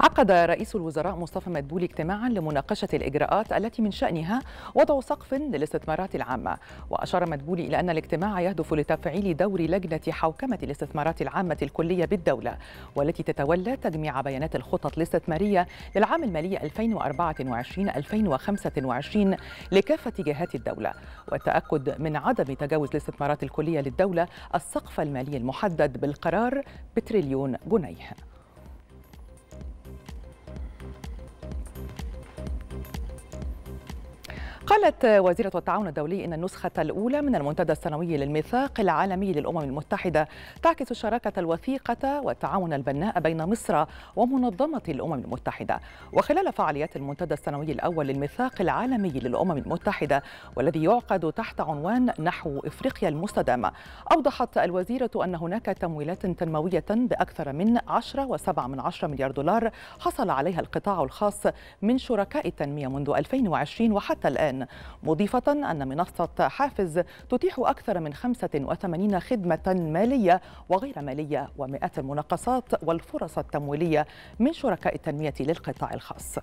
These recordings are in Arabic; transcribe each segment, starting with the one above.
عقد رئيس الوزراء مصطفى مدبولي اجتماعا لمناقشة الإجراءات التي من شأنها وضع سقف للاستثمارات العامة وأشار مدبولي إلى أن الاجتماع يهدف لتفعيل دور لجنة حوكمة الاستثمارات العامة الكلية بالدولة والتي تتولى تجميع بيانات الخطط الاستثمارية للعام المالي 2024-2025 لكافة جهات الدولة والتأكد من عدم تجاوز الاستثمارات الكلية للدولة السقف المالي المحدد بالقرار بتريليون جنيه قالت وزيرة التعاون الدولي إن النسخة الأولى من المنتدى السنوي للميثاق العالمي للأمم المتحدة تعكس الشراكة الوثيقة والتعاون البناء بين مصر ومنظمة الأمم المتحدة وخلال فعاليات المنتدى السنوي الأول للميثاق العالمي للأمم المتحدة والذي يعقد تحت عنوان نحو إفريقيا المستدامة أوضحت الوزيرة أن هناك تمويلات تنموية بأكثر من 10.7 مليار دولار حصل عليها القطاع الخاص من شركاء التنمية منذ 2020 وحتى الآن جديدا مضيفة أن منصة حافز تتيح أكثر من 85 خدمة مالية وغير ماليه ومئات المناقصات والفرص التمويلية من شركاء التنمية للقطاع الخاص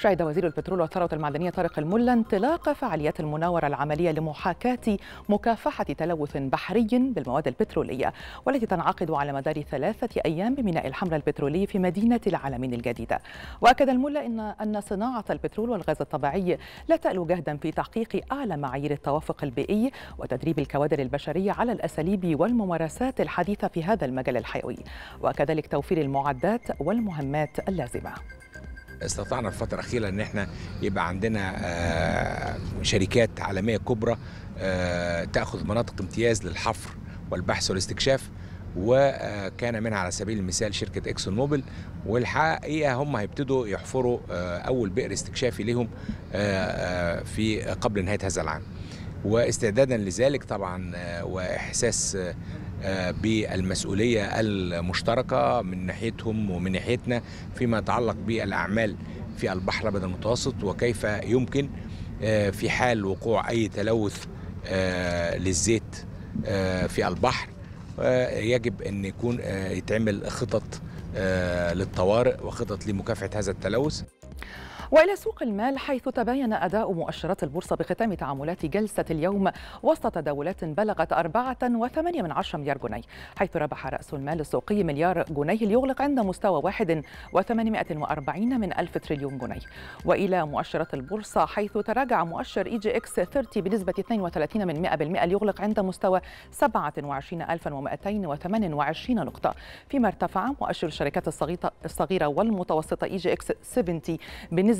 شهد وزير البترول والثروة المعدنية طارق الملا انطلاق فعاليات المناورة العملية لمحاكاة مكافحة تلوث بحري بالمواد البترولية والتي تنعقد على مدار ثلاثة أيام بميناء الحملة البترولي في مدينة العالمين الجديدة وأكد الملا إن أن صناعة البترول والغاز الطبيعي لا تألو جهدا في تحقيق أعلى معايير التوافق البيئي وتدريب الكوادر البشرية على الأساليب والممارسات الحديثة في هذا المجال الحيوي وكذلك توفير المعدات والمهمات اللازمه استطعنا في الفتره الاخيره ان احنا يبقى عندنا آه، شركات عالميه كبرى آه، تاخذ مناطق امتياز للحفر والبحث والاستكشاف وكان منها على سبيل المثال شركه اكسون موبيل والحقيقه هم هيبتدوا يحفروا آه، اول بئر استكشافي لهم في قبل نهايه هذا العام واستعدادا لذلك طبعا واحساس آه، بالمسؤوليه المشتركه من ناحيتهم ومن ناحيتنا فيما يتعلق بالاعمال في البحر الابيض المتوسط وكيف يمكن آه، في حال وقوع اي تلوث آه، للزيت في البحر يجب ان يكون يتعمل خطط للطوارئ وخطط لمكافحه هذا التلوث والى سوق المال حيث تباين اداء مؤشرات البورصه بختام تعاملات جلسه اليوم وسط تداولات بلغت 4.8 مليار جنيه حيث ربح راس المال السوقي مليار جنيه ليغلق عند مستوى 1.840 من 1000 تريليون جنيه والى مؤشرات البورصه حيث تراجع مؤشر اي جي اكس 30 بنسبه 32 من 100% ليغلق عند مستوى 27228 نقطه فيما ارتفع مؤشر الشركات الصغيره والمتوسطه اي جي اكس 70 بنسبه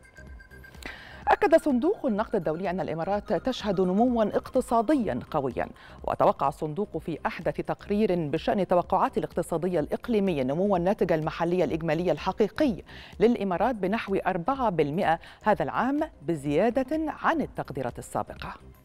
أكد صندوق النقد الدولي أن الإمارات تشهد نموا اقتصاديا قويا وتوقع الصندوق في أحدث تقرير بشأن التوقعات الاقتصادية الإقليمية نمو الناتج المحلي الإجمالي الحقيقي للإمارات بنحو 4% هذا العام بزيادة عن التقديرات السابقة